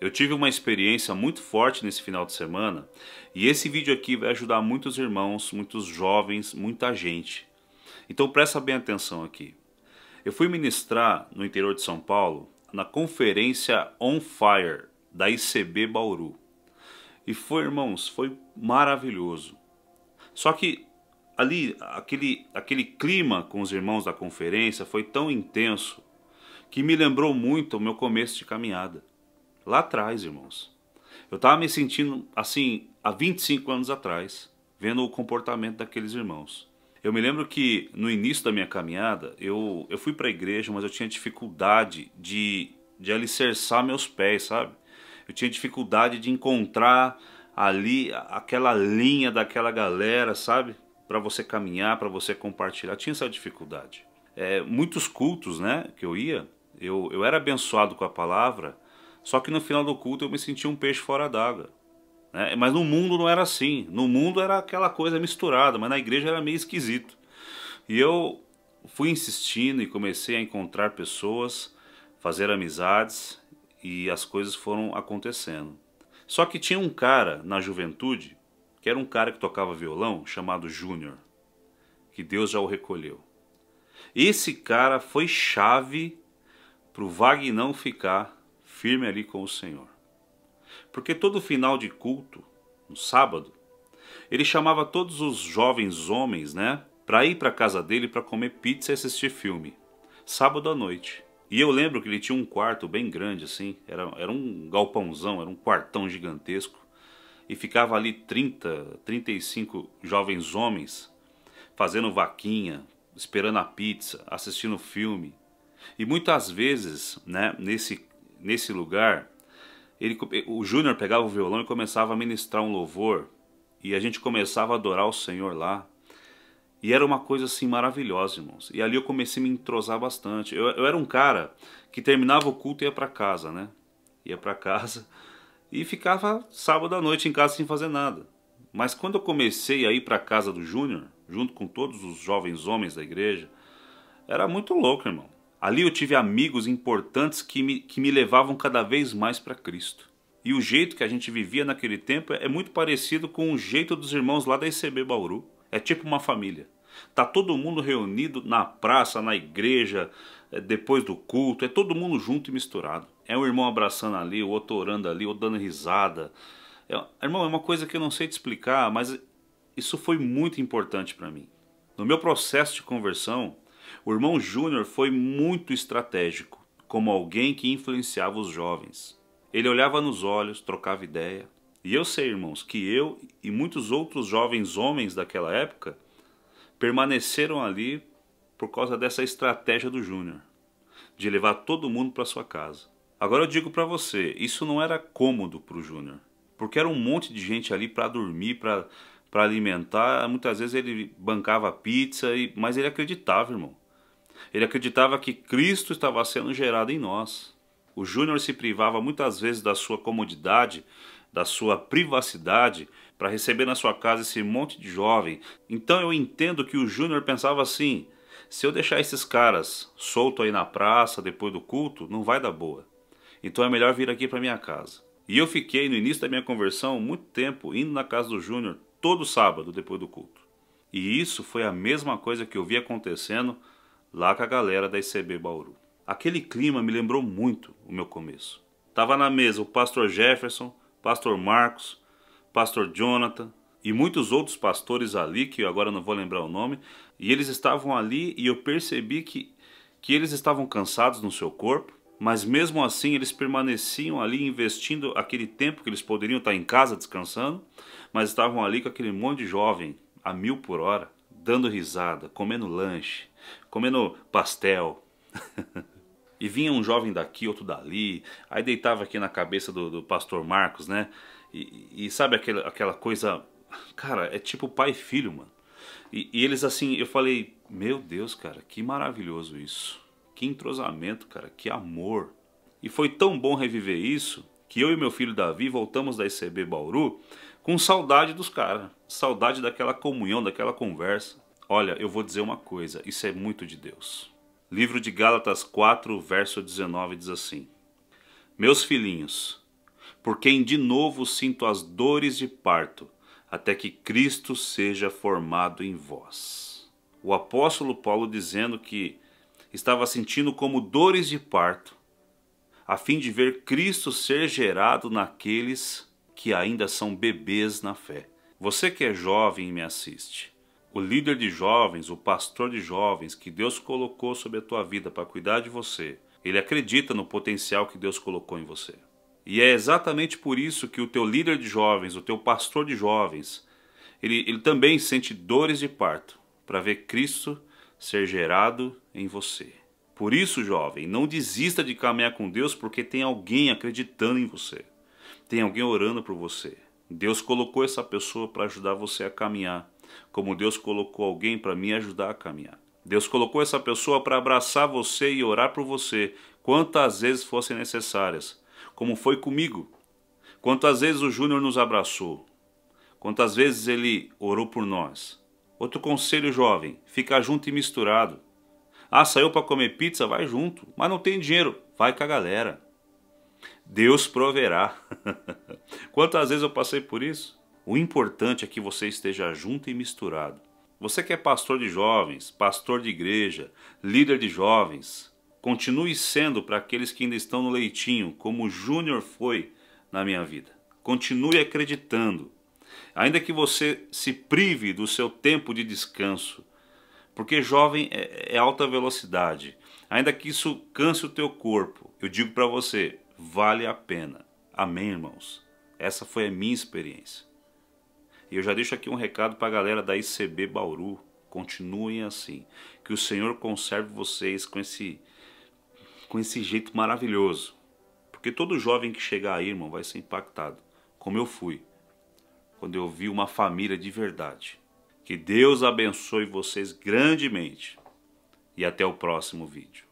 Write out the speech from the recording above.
Eu tive uma experiência muito forte nesse final de semana e esse vídeo aqui vai ajudar muitos irmãos, muitos jovens, muita gente. Então presta bem atenção aqui. Eu fui ministrar no interior de São Paulo na conferência On Fire da ICB Bauru. E foi, irmãos, foi maravilhoso. Só que ali, aquele, aquele clima com os irmãos da conferência foi tão intenso que me lembrou muito o meu começo de caminhada lá atrás, irmãos. Eu estava me sentindo assim há 25 anos atrás, vendo o comportamento daqueles irmãos. Eu me lembro que no início da minha caminhada, eu, eu fui para a igreja, mas eu tinha dificuldade de, de alicerçar meus pés, sabe? Eu tinha dificuldade de encontrar ali aquela linha daquela galera, sabe? Para você caminhar, para você compartilhar. Eu tinha essa dificuldade. É, muitos cultos né, que eu ia, eu, eu era abençoado com a palavra, só que no final do culto eu me senti um peixe fora d'água. Né? Mas no mundo não era assim. No mundo era aquela coisa misturada, mas na igreja era meio esquisito. E eu fui insistindo e comecei a encontrar pessoas, fazer amizades e as coisas foram acontecendo. Só que tinha um cara na juventude, que era um cara que tocava violão, chamado Júnior, que Deus já o recolheu. Esse cara foi chave para o Vagnão ficar firme ali com o Senhor. Porque todo final de culto, no sábado, ele chamava todos os jovens homens, né, para ir para casa dele para comer pizza e assistir filme, sábado à noite. E eu lembro que ele tinha um quarto bem grande assim, era, era um galpãozão, era um quartão gigantesco, e ficava ali 30, 35 jovens homens fazendo vaquinha, esperando a pizza, assistindo filme. E muitas vezes, né, nesse nesse lugar, ele, eh, o Júnior pegava o violão e começava a ministrar um louvor, e a gente começava a adorar o Senhor lá. E era uma coisa assim maravilhosa, irmãos. E ali eu comecei a me entrosar bastante. Eu, eu era um cara que terminava o culto e ia para casa, né? Ia para casa e ficava sábado à noite em casa sem fazer nada. Mas quando eu comecei a ir para casa do Júnior, junto com todos os jovens homens da igreja, era muito louco, irmão. Ali eu tive amigos importantes que me, que me levavam cada vez mais para Cristo. E o jeito que a gente vivia naquele tempo é, é muito parecido com o jeito dos irmãos lá da ICB Bauru. É tipo uma família. Tá todo mundo reunido na praça, na igreja, é, depois do culto, é todo mundo junto e misturado. É um irmão abraçando ali, o outro orando ali, ou dando risada. É, irmão, é uma coisa que eu não sei te explicar, mas isso foi muito importante para mim. No meu processo de conversão, o irmão Júnior foi muito estratégico, como alguém que influenciava os jovens. Ele olhava nos olhos, trocava ideia. E eu sei, irmãos, que eu e muitos outros jovens homens daquela época permaneceram ali por causa dessa estratégia do Júnior, de levar todo mundo para sua casa. Agora eu digo para você, isso não era cômodo para o Júnior, porque era um monte de gente ali para dormir, para para alimentar, muitas vezes ele bancava pizza, e, mas ele acreditava, irmão. Ele acreditava que Cristo estava sendo gerado em nós. O Júnior se privava muitas vezes da sua comodidade, da sua privacidade, para receber na sua casa esse monte de jovem. Então eu entendo que o Júnior pensava assim: se eu deixar esses caras solto aí na praça depois do culto, não vai dar boa. Então é melhor vir aqui para minha casa. E eu fiquei no início da minha conversão muito tempo indo na casa do Júnior todo sábado depois do culto. E isso foi a mesma coisa que eu vi acontecendo lá com a galera da ICB Bauru. Aquele clima me lembrou muito o meu começo. Tava na mesa o pastor Jefferson, pastor Marcos, pastor Jonathan e muitos outros pastores ali que agora não vou lembrar o nome, e eles estavam ali e eu percebi que que eles estavam cansados no seu corpo, mas mesmo assim eles permaneciam ali investindo aquele tempo que eles poderiam estar em casa descansando, mas estavam ali com aquele monte de jovem a mil por hora, dando risada, comendo lanche, comendo pastel. e vinha um jovem daqui, outro dali, aí deitava aqui na cabeça do, do pastor Marcos, né? E, e sabe aquela, aquela coisa. Cara, é tipo pai e filho, mano. e, e eles assim, eu falei, meu Deus, cara, que maravilhoso isso que entrosamento, cara, que amor. E foi tão bom reviver isso que eu e meu filho Davi voltamos da ICB Bauru com saudade dos caras, saudade daquela comunhão, daquela conversa. Olha, eu vou dizer uma coisa, isso é muito de Deus. Livro de Gálatas 4, verso 19 diz assim: Meus filhinhos, por quem de novo sinto as dores de parto, até que Cristo seja formado em vós. O apóstolo Paulo dizendo que estava sentindo como dores de parto, a fim de ver Cristo ser gerado naqueles que ainda são bebês na fé. Você que é jovem e me assiste, o líder de jovens, o pastor de jovens que Deus colocou sobre a tua vida para cuidar de você, ele acredita no potencial que Deus colocou em você. E é exatamente por isso que o teu líder de jovens, o teu pastor de jovens, ele, ele também sente dores de parto para ver Cristo ser gerado em você. Por isso, jovem, não desista de caminhar com Deus porque tem alguém acreditando em você. Tem alguém orando por você. Deus colocou essa pessoa para ajudar você a caminhar, como Deus colocou alguém para me ajudar a caminhar. Deus colocou essa pessoa para abraçar você e orar por você, quantas vezes fossem necessárias, como foi comigo. Quantas vezes o Júnior nos abraçou, quantas vezes ele orou por nós. Outro conselho, jovem: ficar junto e misturado. Ah, saiu para comer pizza? Vai junto. Mas não tem dinheiro? Vai com a galera. Deus proverá. Quantas vezes eu passei por isso? O importante é que você esteja junto e misturado. Você que é pastor de jovens, pastor de igreja, líder de jovens, continue sendo para aqueles que ainda estão no leitinho, como o Júnior foi na minha vida. Continue acreditando. Ainda que você se prive do seu tempo de descanso, porque jovem é, é alta velocidade. Ainda que isso canse o teu corpo, eu digo para você, vale a pena. Amém, irmãos? Essa foi a minha experiência. E eu já deixo aqui um recado para a galera da ICB Bauru. Continuem assim. Que o Senhor conserve vocês com esse, com esse jeito maravilhoso. Porque todo jovem que chegar aí, irmão, vai ser impactado. Como eu fui. Quando eu vi uma família de verdade. Que Deus abençoe vocês grandemente e até o próximo vídeo.